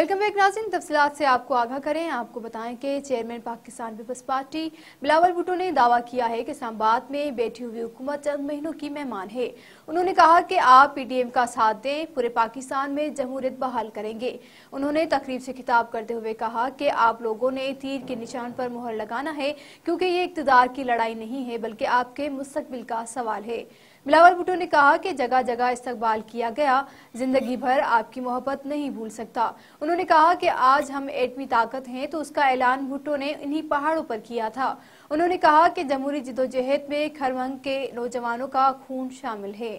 Welcome back नाजिन तफसीत से आपको आगाह करें आपको बताएं कि chairman Pakistan peoples party Bilawal Bhutto ने दावा किया है कि इस्लाबाद में बैठी हुई हुकूमत चंद महीनों की मेहमान है उन्होंने कहा कि आप पीडीएम का साथ दें पूरे पाकिस्तान में जमहूरियत बहाल करेंगे उन्होंने तकरीब से खिताब करते हुए कहा कि आप लोगों ने तीर के निशान पर मुहर लगाना है क्योंकि ये इकतदार की लड़ाई नहीं है बल्कि आपके मुस्तबिल का सवाल है बिलावल भुट्टो ने कहा कि जगह जगह इस्तकबाल किया गया जिंदगी भर आपकी मोहब्बत नहीं भूल सकता उन्होंने कहा कि आज हम एटमी ताकत हैं तो उसका ऐलान भुट्टो ने इन्हीं पहाड़ों पर किया था उन्होंने कहा कि जमहूरी जिदोजहद में खरमंग के नौजवानों का खून शामिल है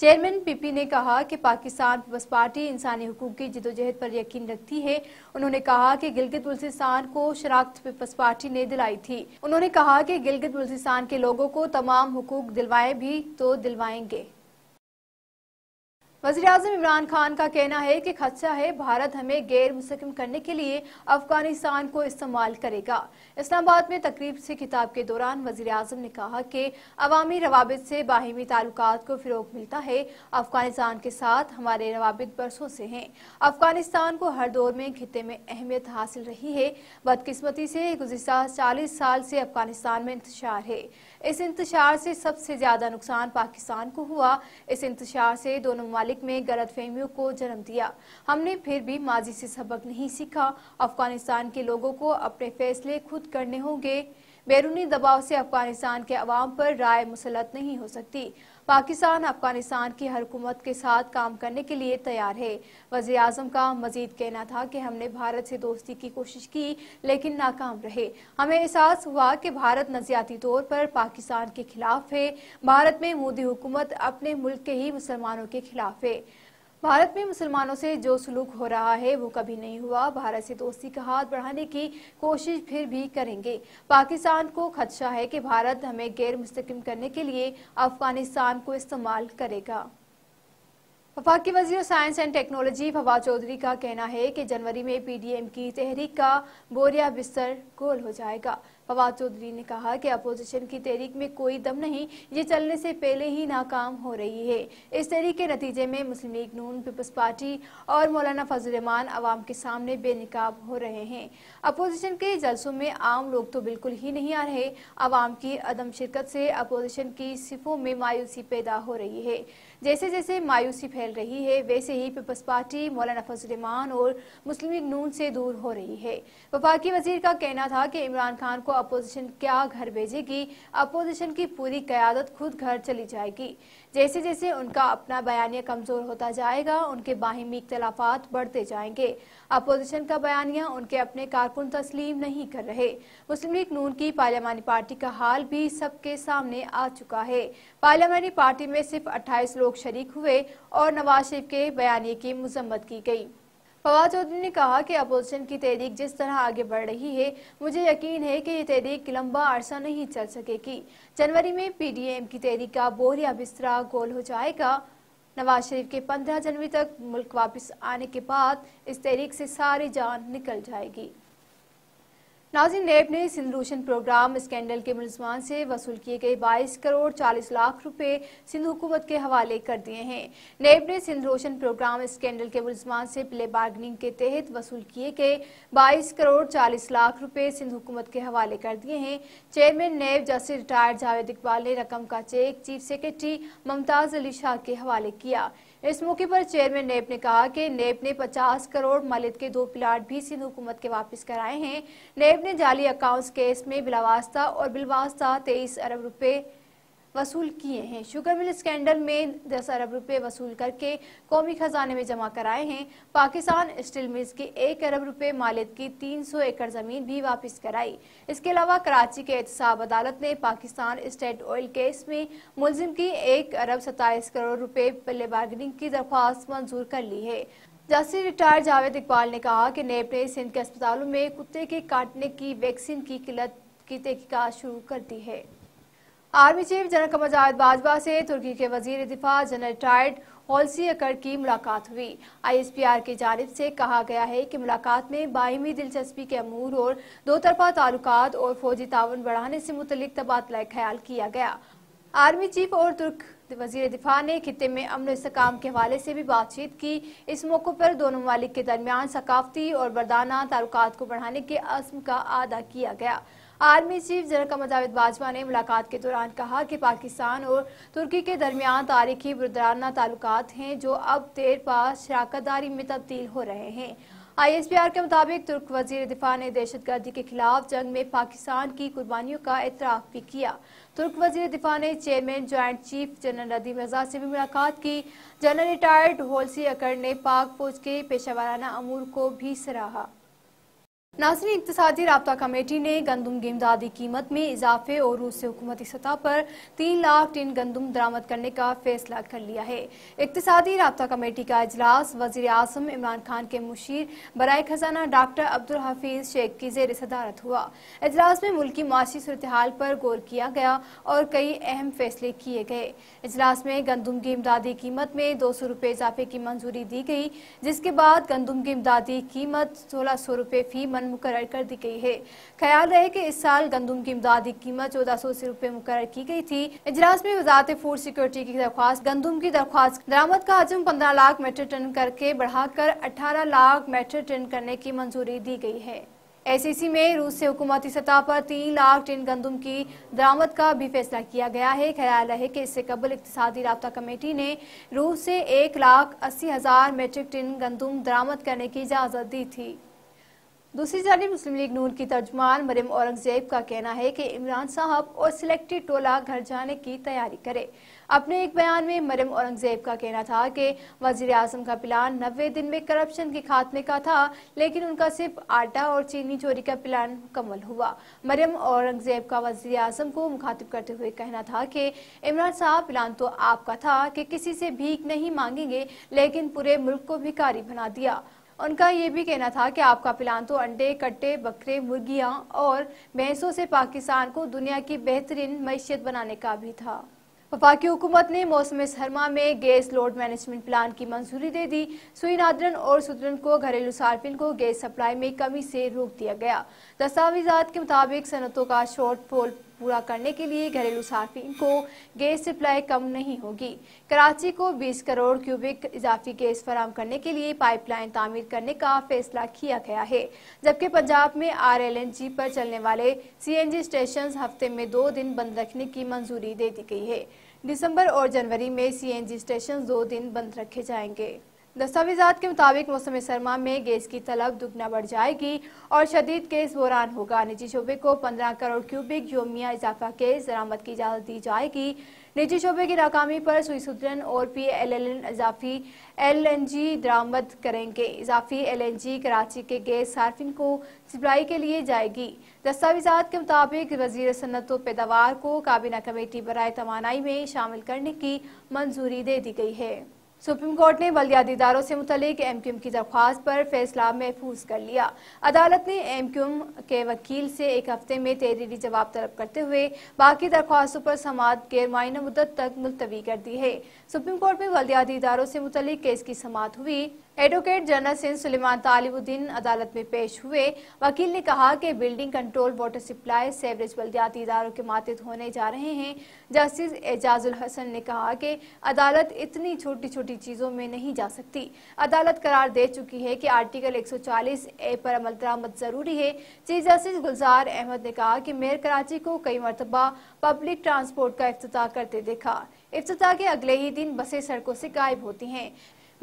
चेयरमैन पीपी ने कहा कि पाकिस्तान पीपल्स पार्टी इंसानी हकूक की जिदोजहद पर यकीन रखती है उन्होंने कहा कि गिलगित बल्तिस्तान को शराख्त पीपल्स पार्टी ने दिलाई थी उन्होंने कहा कि गिलगित बल्तिस्तान के लोगों को तमाम हकूक दिलवाए भी तो दिलवाएंगे वजीर अजम इमरान खान का कहना है कि खदशा है भारत हमें गैर मुस्कम करने के लिए अफगानिस्तान को इस्तेमाल करेगा इस्लामाबाद में तकरीब से खिताब के दौरान वजी अजम ने कहा कि अवामी रवाबित से बाहिमी ताल्लुक को फ़रोग मिलता है अफगानिस्तान के साथ हमारे रवाबित बरसों से हैं अफगानिस्तान को हर दौर में खिते में अहमियत हासिल रही है बदकस्मती से गुजशत चालीस साल से अफगानिस्तान में इंतजार है इस इंतजार से सबसे ज़्यादा नुकसान पाकिस्तान को हुआ इस इंतजार से दोनों ममालिक में गलत फहमियों को जन्म दिया हमने फिर भी माजी से सबक नहीं सीखा अफगानिस्तान के लोगों को अपने फैसले खुद करने होंगे बैरूनी दबाव से अफगानिस्तान के अवाम पर राय मुसलत नहीं हो सकती पाकिस्तान अफगानिस्तान की हुकूमत के साथ काम करने के लिए तैयार है वजी अजम का मजीद कहना था कि हमने भारत से दोस्ती की कोशिश की लेकिन नाकाम रहे हमें एहसास हुआ कि भारत नजरियाती तौर पर पाकिस्तान के खिलाफ है भारत में मोदी हुकूमत अपने मुल्क के ही मुसलमानों के खिलाफ है भारत में मुसलमानों से जो सलूक हो रहा है वो कभी नहीं हुआ भारत से दोस्ती का हाथ बढ़ाने की कोशिश फिर भी करेंगे पाकिस्तान को खदशा है कि भारत हमें गैर मुस्तकम करने के लिए अफगानिस्तान को इस्तेमाल करेगा वफाक के science and technology Fawad Chaudhry का कहना है कि जनवरी में पीडीएम की तहरीक का बोरिया बिस्तर गोल हो जाएगा फवाद चौधरी ने कहा कि अपोजिशन की तहरीक में कोई दम नहीं ये चलने से पहले ही नाकाम हो रही है इस तहरीक के नतीजे में Muslim league Noon peoples party और मौलाना रमान आवाम के सामने बेनकाब हो रहे हैं अपोजिशन के जलसों में आम लोग तो बिल्कुल ही नहीं आ रहे आवाम की अदम शिरकत से अपोजिशन की सिफों में मायूसी पैदा हो रही है जैसे जैसे मायूसी फैल रही है वैसे ही पीपल्स पार्टी मौलाना फजलमान और मुस्लिम लीग नून से दूर हो रही है वफाकी वजीर का कहना था कि इमरान खान को अपोजिशन क्या घर भेजेगी अपोजिशन की पूरी क्यादत खुद घर चली जाएगी जैसे जैसे उनका अपना बयानिया कमजोर होता जाएगा उनके बाहिमी इख्तलाफात बढ़ते जाएंगे अपोजिशन का बयानिया उनके अपने कारकुन तस्लीम नहीं कर रहे मुस्लिम लीग नून की पार्लियामानी पार्टी का हाल भी सबके सामने आ चुका है पार्लियामानी पार्टी में सिर्फ अट्ठाईस लोग शरीक हुए और नवाज शरीफ के बयानी की मजम्मत की गई फवाद चौधरी ने कहा कि अपोजिशन की तहरीक जिस तरह आगे बढ़ रही है मुझे यकीन है कि ये तहरीक लंबा अरसा नहीं चल सकेगी जनवरी में पीडीएम की तहरीक का बोर बिस्तरा गोल हो जाएगा नवाज शरीफ के 15 जनवरी तक मुल्क वापस आने के बाद इस तहरीक से सारी जान निकल जाएगी नाजिन नैब ने सिंध रोशन प्रोग्राम स्कैंडल के मुलजमान से वसूल किए गए 22 करोड़ 40 लाख रुपए सिंध हुकूमत के हवाले कर दिए हैं नैब ने सिंध रोशन प्रोग्राम स्कैंडल के मुलजमान से प्ले बार्गनिंग के तहत वसूल किए गए 22 करोड़ 40 लाख रुपए सिंध हुकूमत के हवाले कर दिए हैं chairman NAB justice retired Javed Iqbal ने रकम का cheque chief secretary Mumtaz Ali Shah के हवाले किया इस मौके पर चेयरमैन नेब ने कहा कि नेब ने 50 करोड़ मलित के दो प्लाट भी सिंध हुकूमत के वापस कराए हैं नेब ने जाली अकाउंट्स केस में बिलावास्ता और बिलवास्ता तेईस अरब रुपए वसूल किए हैं शुगर मिल स्कैंडल में दस अरब रुपए वसूल करके कौमी खजाने में जमा कराए हैं पाकिस्तान स्टील मिल्स की एक अरब रुपए मालिक की 300 एकड़ जमीन भी वापस कराई इसके अलावा कराची के एहतसाब अदालत ने पाकिस्तान स्टेट ऑयल केस में मुलजिम की एक अरब सताईस करोड़ रुपए पल्ले बार्गेनिंग की दरख्वास्त मंजूर कर ली है जस्टिस रिटायर्ड जावेद इकबाल ने कहा कि नेब ने सिंध के अस्पतालों में कुत्ते के काटने की वैक्सीन की किल्लत की तहकीकत शुरू कर दी है army chief general Qamar Javed Bajwa से तुर्की के वजीर दिफा जनरल टायर्ड होलसी अकर की मुलाकात हुई आईएसपीआर की जानब से कहा गया है कि मुलाकात में बाहिमी दिलचस्पी के अमूर और दो तरफा ताल्लुक और फौजी तावन बढ़ाने से मुतलिक तबादला ख्याल किया गया आर्मी चीफ और तुर्क वजीर दिफा ने खत्े में अमन इसकाम के हवाले से भी बातचीत की इस मौके पर दोनों ममालिक के दरमियान सकाफती और बरदाना ताल्लुक को बढ़ाने के असम का अदा किया गया army chief general Qamar Javed Bajwa ने मुलाकात के दौरान कहा कि पाकिस्तान और तुर्की के दरमियान तारीखी बुरदराना ताल्लुक हैं जो अब देर पास शराकतदारी में तब्दील हो रहे हैं आईएसपीआर के मुताबिक तुर्क वजीर दिफा ने दहशतगर्दी के खिलाफ जंग में पाकिस्तान की कुर्बानियों का एतराफ़ भी किया तुर्क वजीर दिफा ने चेयरमैन ज्वाइंट चीफ जनरल नदी रजा से भी मुलाकात की जनरल रिटायर्ड होलसी अकड़ ने पाक फौज के पेशावराना अमूर को भी सराहा नाजरी इकतदी रबा कमेटी ने गंदम गेमदादी कीमत में इजाफे और रूस से हुकूमती सतह पर तीन लाख टिन गंदम दरामद करने का फैसला कर लिया है इकतदी रबा कमेटी का अजलास वजीर अजम इमरान खान के मुशीर बरए खजाना डॉक्टर अब्दुल हफीज़ शेख की जेर सदारत हुआ अजलास में मुल्की माशी सूरत हाल पर गौर किया गया और कई अहम फैसले किए गए अजलास में गंदम की इमदादी कीमत में दो सौ रुपये इजाफे की मंजूरी दी गई जिसके बाद गंदम की इमदादी कीमत सोलह सौ रुपये फी मन मुकर कर दी गई है ख्याल रहे की इस साल गंदम की इमदादी कीमत चौदह सौ अस्सी रुपए मुकर की गई थी इजलास में वजारत फूड सिक्योरिटी की दरख्वास्त गंदम की दरख्वास्त दरामद का हजम पंद्रह लाख मेट्रिक टन करके बढ़ाकर अठारह लाख मेट्रिक टन करने की मंजूरी दी गई है एसीसी में रूस से हुकूमती सतह पर तीन लाख टन गंदम की दरामद का भी फैसला किया गया है ख्याल है कि इससे कबल इकतदी रबता कमेटी ने रूस से एक लाख अस्सी हज़ार मेट्रिक टन गंदम दरामद करने की इजाज़त दी थी दूसरी जानी मुस्लिम लीग नून की तर्जमान मरियम औरंगजेब का कहना है कि इमरान साहब और सिलेक्टेड टोला घर जाने की तैयारी करे अपने एक बयान में मरियम औरंगजेब का कहना था कि वजीर आजम का प्लान नब्बे दिन में करप्शन के खात्मे का था लेकिन उनका सिर्फ आटा और चीनी चोरी का प्लान मुकम्मल हुआ मरियम औरंगजेब का वजीर आजम को मुखातिब करते हुए कहना था कि इमरान साहब प्लान तो आपका था कि किसी से भीख नहीं मांगेंगे लेकिन पूरे मुल्क को भिकारी बना दिया उनका ये भी कहना था कि आपका प्लान तो अंडे कट्टे बकरे मुर्गियां और भैंसों से पाकिस्तान को दुनिया की बेहतरीन मैशियत बनाने का भी था वफाकी हुकूमत ने मौसम सरमा में गैस लोड मैनेजमेंट प्लान की मंजूरी दे दी सुई नादरन और सुदरन को घरेलू सार्फिन को गैस सप्लाई में कमी से रोक दिया गया दस्तावेजात के मुताबिक सनतों का शॉर्ट पोल पूरा करने के लिए घरेलू सार्फिन को गैस सप्लाई कम नहीं होगी कराची को 20 करोड़ क्यूबिक इजाफी गैस फराम करने के लिए पाइपलाइन तामीर करने का फैसला किया गया है जबकि पंजाब में आर एल एन जी पर चलने वाले सी एन जी स्टेशन हफ्ते में दो दिन बंद रखने की मंजूरी दे दी गई है दिसंबर और जनवरी में सी एन जी स्टेशन दो दिन बंद रखे जाएंगे दस्तावेजा के मुताबिक मौसम सरमा में गैस की तलब दुगना बढ़ जाएगी और शदीद केस बुरान होगा निजी शोबे को पंद्रह करोड़ क्यूबिक योमिया इजाफा केस दरामद की इजाज़त दी जाएगी निजी शोबे की नाकामी पर स्विट्जरलैंड और पी एल एल एन इजाफी एल एन जी दरामद करेंगे इजाफी एल एन जी कराची के गैस सार्फिन को सप्लाई के लिए जाएगी दस्तावेजा के मुताबिक वजीर सनत पैदावार को काबीना कमेटी बरए तो में शामिल करने की मंजूरी दे दी गई है सुप्रीम कोर्ट ने बल्दियातीदारों से मुतलिक एम क्यूम की दरख्वास्त पर फैसला महफूज कर लिया अदालत ने एम क्यूम के वकील से एक हफ्ते में तहरीरी जवाब तलब करते हुए बाकी दरख्वास्तों पर समात गैर मायना मुद्दत तक मुलतवी कर दी है सुप्रीम कोर्ट में बल्दियातीदारों से मुतलिक केस की समात हुई एडवोकेट जनरल सिंह सुलेमान तालिबुद्दीन अदालत में पेश हुए वकील ने कहा कि building control water supply sewerage बल्दियाती इदारों के मातहत होने जा रहे हैं जस्टिस एजाजुल हसन ने कहा कि अदालत इतनी छोटी छोटी चीज़ों में नहीं जा सकती अदालत करार दे चुकी है कि आर्टिकल 140 ए पर अमल दरामद ज़रूरी है चीफ जस्टिस गुलजार अहमद ने कहा कि मेयर कराची को कई मरतबा पब्लिक ट्रांसपोर्ट का अफ्त करते देखा इफ्तः के अगले ही दिन बसें सड़कों से गायब होती हैं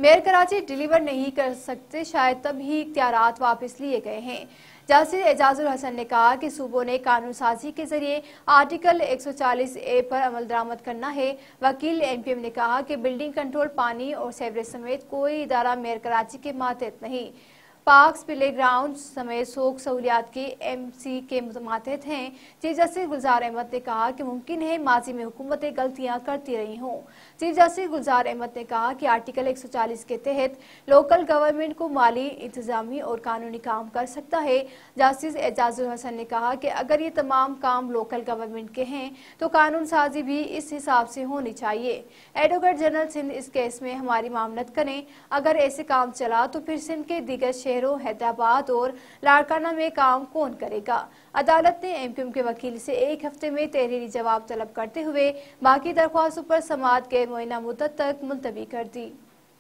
मेयर कराची डिलीवर नहीं कर सकते शायद तब ही इख्तियार वापस लिए गए हैं जस्टिस एजाजुल हसन ने कहा कि सूबों ने कानून साजी के जरिए आर्टिकल 140 ए पर अमल दरामद करना है वकील एमपीएम ने कहा कि बिल्डिंग कंट्रोल पानी और सेवरेज समेत कोई इदारा मेयर कराची के मातहत नहीं पार्क्स प्ले ग्राउंड समेत सोख सहूलियात के एम सी के मुतमातित हैं चीफ जस्टिस गुलजार अहमद ने कहा कि मुमकिन है माजी में हुकूमतें गलतियाँ करती रही हों चीफ जस्टिस गुलजार अहमद ने कहा कि आर्टिकल एक सौ चालीस के तहत लोकल गवर्नमेंट को माली इंतजामी और कानूनी काम कर सकता है जस्टिस एजाजुल हसन ने कहा कि अगर ये तमाम काम लोकल गवर्नमेंट के हैं तो कानून साजी भी इस हिसाब से होनी चाहिए एडवोकेट जनरल सिंध इस केस में हमारी मामलत करें अगर ऐसे काम चला तो फिर सिंध के दिग्गज शहरों हैदराबाद और लाड़काना में काम कौन करेगा अदालत ने एमक्यूएम के वकील से एक हफ्ते में तहरीरी जवाब तलब करते हुए बाकी दरख्वास्तों पर समाज के मुइना मुद्दत तक मुलतवी कर दी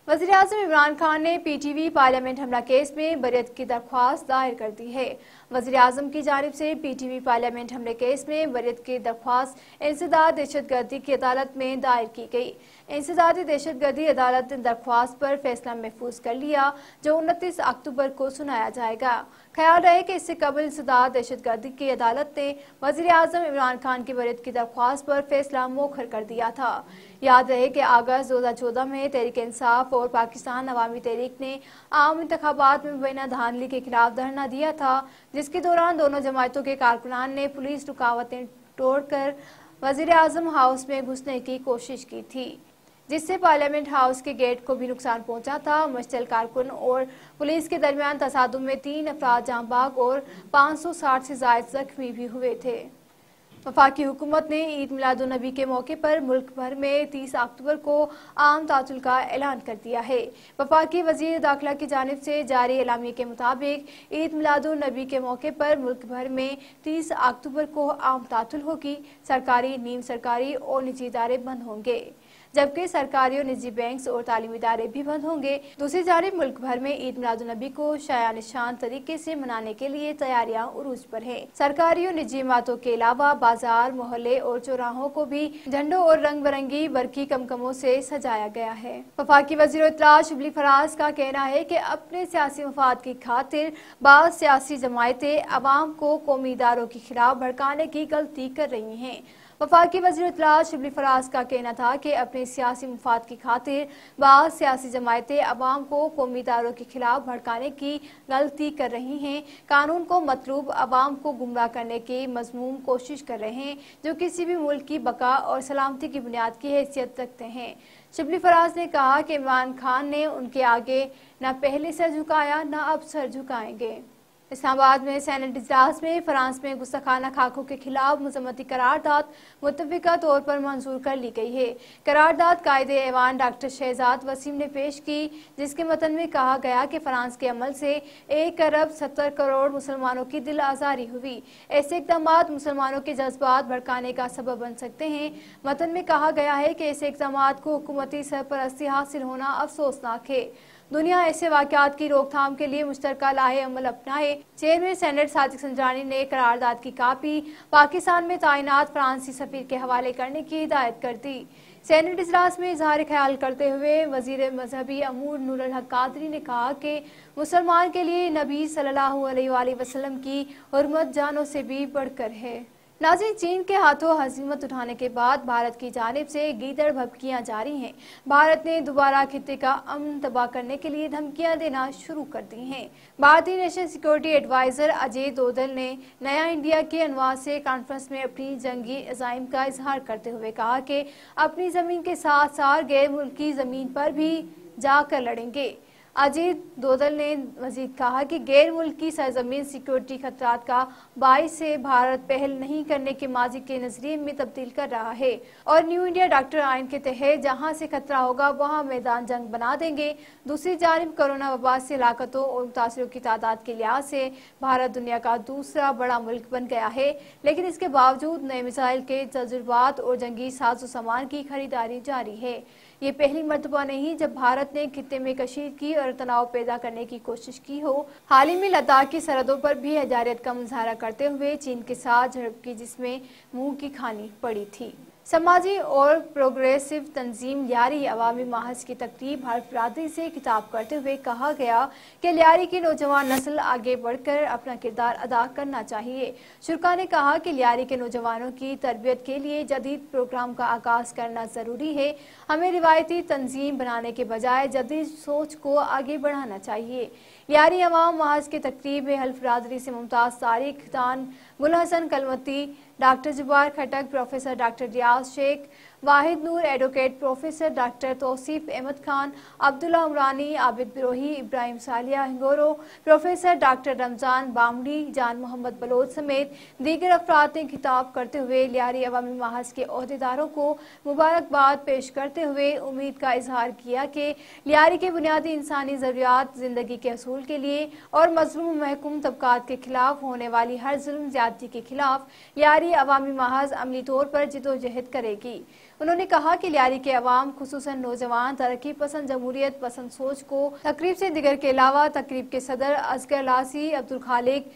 वजी अजम इमरान खान ने पी टी वी पार्लियामेंट हमला केस में बरियत की दरख्वास्त दायर कर दी है वजी अजम की जानब से पी टी वी पार्लियामेंट हमले केस में बरियत की दरख्वास्त इंसदार दहशत गर्दी की अदालत में दायर की गई इंसदा दहशत गर्दी अदालत ने दरख्वास्त पर फैसला महफूज कर लिया जो उनतीस अक्टूबर को सुनाया जाएगा ख्याल रहे कि इससे कबल सदा दहशत गर्दी की अदालत ने वजी अजम इमरान खान की बरत की दरख्वास्त पर फैसला मोखर कर दिया था याद रहे कि अगस्त दो हज़ार चौदह में तहरीक इंसाफ और पाकिस्तान अवामी तहरीक ने आम इंतबात में मुबैना धानली के खिलाफ धरना दिया था जिसके दौरान दोनों जमातों के कारकुनान ने पुलिस रुकावटें तोड़कर वजीर अजम हाउस में घुसने की कोशिश की थी जिससे पार्लियामेंट हाउस के गेट को भी नुकसान पहुंचा था मुश्तल कारकुन और पुलिस के दरमियान तसादम में तीन अफराद बाग और 560 से जायद जख्मी भी हुए थे वफाकी हुकूमत ने ईद मिलादुलनबी के मौके पर मुल्क भर में 30 अक्टूबर को आम तातुल का ऐलान कर दिया है वफाकी वजीर दाखिला की जानब से जारी एलामी के मुताबिक ईद मिलादुलनबी के मौके पर मुल्क भर में 30 अक्टूबर को आम तातुल होगी सरकारी नीम सरकारी और निजी इदारे बंद होंगे जबकि सरकारी और निजी बैंक और तालीमी इदारे भी बंद होंगे दूसरी जारी मुल्क भर में ईद मिलादुलनबी को शाया निशान तरीके ऐसी मनाने के लिए तैयारियाँ उरूज पर है सरकारी और निजी इमारतों के अलावा बाजार मोहल्ले और चौराहों को भी झंडों और रंग बिरंगी बरकी कमकमों से सजाया गया है वफाकी वजीर इतला शिबली फराज का कहना है की अपने सियासी मफाद की खातिर बाद सियासी जमायतें आवाम को कौमी इदारों के खिलाफ भड़काने की गलती कर रही है वफाकी वजी इतला शिबली फराज का कहना था कि अपने सियासी मफाद की खातिर बाद सियासी जमायतें अवाम को कौमी इदारों के खिलाफ भड़काने की गलती कर रही हैं कानून को मतलूब अवाम को गुमराह करने की मजमूम कोशिश कर रहे हैं जो किसी भी मुल्क की बका और सलामती की बुनियाद की हैसियत रखते हैं शिबली फराज ने कहा कि इमरान खान ने उनके आगे न पहले सर झुकाया न अब सर झुकाएंगे इस्लामाबाद में सैनेट इजलास में फ्रांस में गुस्साखाना खाकों के खिलाफ मजम्मती करारदाद मुतफिका तौर पर मंजूर कर ली गई है करारदाद कायद एवान डॉक्टर शहजाद वसीम ने पेश की जिसके मतन में कहा गया कि फ्रांस के अमल से एक अरब सत्तर करोड़ मुसलमानों की दिल आज़ारी हुई ऐसे इकदाम मुसलमानों के जज्बात भड़काने का सबब बन सकते हैं मतन में कहा गया है कि ऐसे इकदाम को हुकूमती सरपरस्ती हासिल होना अफसोसनाक है दुनिया ऐसे वाकत की रोकथाम के लिए मुश्तरक लाहे अमल अपनाए चेयरमैन सैनेट साजिक संजानी ने करारदाद की कापी पाकिस्तान में तैनात फ्रांसी सफीर के हवाले करने की हिदायत कर दी सैनेट इजलास में इजहार ख्याल करते हुए वजीर मजहबी अमूर नूरल कादरी ने कहा कि मुसलमान के लिए नबी सल्लल्लाहु अलैहि वसल्लम की हरमत जानों से भी बढ़कर है नाजी चीन के हाथों हजीमत उठाने के बाद भारत की जानब से गीदड़ धमकियां जारी हैं भारत ने दोबारा खत्े का अमन तबाह करने के लिए धमकियां देना शुरू कर दी हैं भारतीय national security adviser Ajay Doval ने नया इंडिया के अनवास से कॉन्फ्रेंस में अपनी जंगी अजाइम का इजहार करते हुए कहा कि अपनी ज़मीन के साथ साथ गैर मुल्की ज़मीन पर भी जाकर लड़ेंगे अजीत दोदल ने मजीद कहा कि गैर मुल्की सरजमीन सिक्योरिटी खतरा का बाईस से भारत पहल नहीं करने के माजी के नजरिए में तब्दील कर रहा है और न्यू इंडिया डॉक्टर आइन के तहत जहां से खतरा होगा वहां मैदान जंग बना देंगे दूसरी जानब कोरोना वबा से लाकतों और मुतासरों की तादाद के लिहाज से भारत दुनिया का दूसरा बड़ा मुल्क बन गया है लेकिन इसके बावजूद नए मिसाइल के तजुर्बात और जंगी साजो सामान की खरीदारी जारी है ये पहली मरतबा नहीं जब भारत ने खत्े में कशीद की और तनाव पैदा करने की कोशिश की हो हाल ही में लद्दाख की सरहदों पर भी हजारियत का मुजाहरा करते हुए चीन के साथ झड़प की जिसमें मुंह की खानी पड़ी थी সামাজিক ও প্রগ্রেসিভ তানজিম ইয়ারি আওয়ামি মাহাজ কি তাকরিব হাফরাদরি সে কিতাব করতে হুয়া কহা গয়া কে ইয়ারি কি নজওয়ান নাসল আগে পড়কর আপনা किरदार আদা করনা চাহিয়ে শিরকান নে কহা কে ইয়ারি কে নজওয়ানো কি তরবিয়াত কে লিয়ে জাদীদ প্রোগ্রাম কা আകാস করনা জরুরি হে हमे রওয়াইতি তানজিম বানানে কে বজায়ে জাদীদ سوچ কো আগে বড়ানা চাহিয়ে ইয়ারি আওয়াম মাহাজ কে তাকরিব মে হাফরাদরি সে মুমতাজ সারিফ খান মুলাজান কলমতি Dr. Zubair Khatak, Professor Dr. Riaz Sheikh, Wahid Noor advocate professor doctor Tauseef Ahmed Khan Abdullah Umrani Abid Brohi Ibrahim सालिया हंगोरो प्रोफेसर डॉक्टर रमजान बामड़ी जान मोहम्मद बलोच समेत दीगर अफराद ने खिताब करते हुए लियारी अवामी महाज के अहदेदारों को मुबारकबाद पेश करते हुए उम्मीद का इजहार किया कि लियारी के बुनियादी इंसानी ज़रूरियात ज़िंदगी के असूल के लिए और मजलूम महकूम तबकात के खिलाफ होने वाली हर जुल्म ज्यादती के खिलाफ लियारी अवामी महाज अमली तौर पर जदोजहद करेगी उन्होंने कहा कि लियारी के अवाम खूस नौजवान तरक्की पसंद जमहूरियत पसंद सोच को तकरीब से दिगर के अलावा तकरीब के सदर Asghar Lasi Abdul Khaliq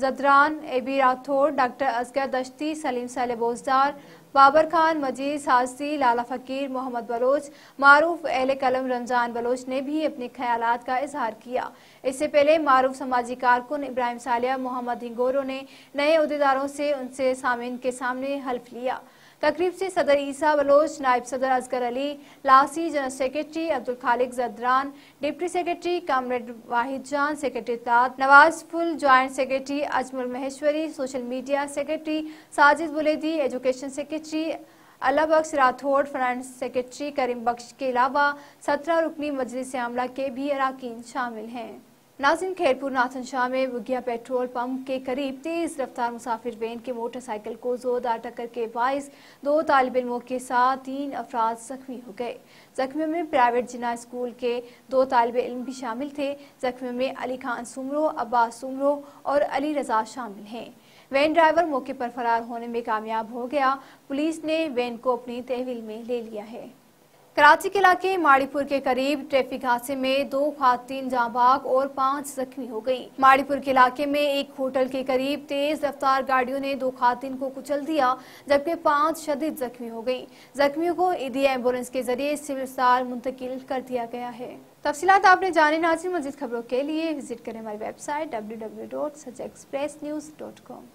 Zadran A B Rathore doctor Asghar Dashti Saleem Bozdar Babar Khan Majeed साजी लाला फ़कीर मोहम्मद बलोच मारूफ अहल कलम रमज़ान बलोच ने भी अपने ख्याल का इजहार किया इससे पहले मारूफ समाजी कारकुन इब्राहिम सालिया मोहम्मद हिंगोरो ने नए अहदेदारों से उनसे सामिन के सामने हल्फ लिया तकरीब से सदर ईसा बलोच नायब सदर Asghar Ali Lasi general secretary Abdul Khaliq Zadran deputy secretary comrade Wahid Jan secretary ताद फुल joint secretary Ajmal Maheshwari social media secretary Sajid Buledi education secretary Allah Bakhsh Rathore finance secretary Karim Bakhsh के अलावा सत्रह रुकनी मजलिस अमला के भी अरकान शामिल हैं नाजिन खैरपुर नाथन शाह में बुग्या पेट्रोल पंप के करीब तेज रफ्तार मुसाफिर वैन के मोटरसाइकिल को जोरदार टक्कर के बायस दो तालब इलमों के साथ तीन अफराज जख्मी हो गए जख्मियों में प्राइवेट जिना स्कूल के दो तालब इलम भी शामिल थे जख्मियों में अली खान सुमरो अब्बास सुमरो और अली रजा शामिल हैं वैन ड्राइवर मौके पर फरार होने में कामयाब हो गया पुलिस ने वैन को अपनी तहवील में ले लिया है कराची के इलाके माड़ीपुर के करीब ट्रैफिक हादसे में दो खातन जाबाग और पांच जख्मी हो गई। माड़ीपुर के इलाके में एक होटल के करीब तेज रफ्तार गाड़ियों ने दो खातन को कुचल दिया जबकि पांच शदीद जख्मी हो गई। जख्मियों को ईदी एम्बुलेंस के जरिए सिविल अस्पताल मुंतकिल कर दिया गया है तफसीत आपने जाने नाजिन मजीद खबरों के लिए विजिट करें हमारी वेबसाइट डब्ल्यू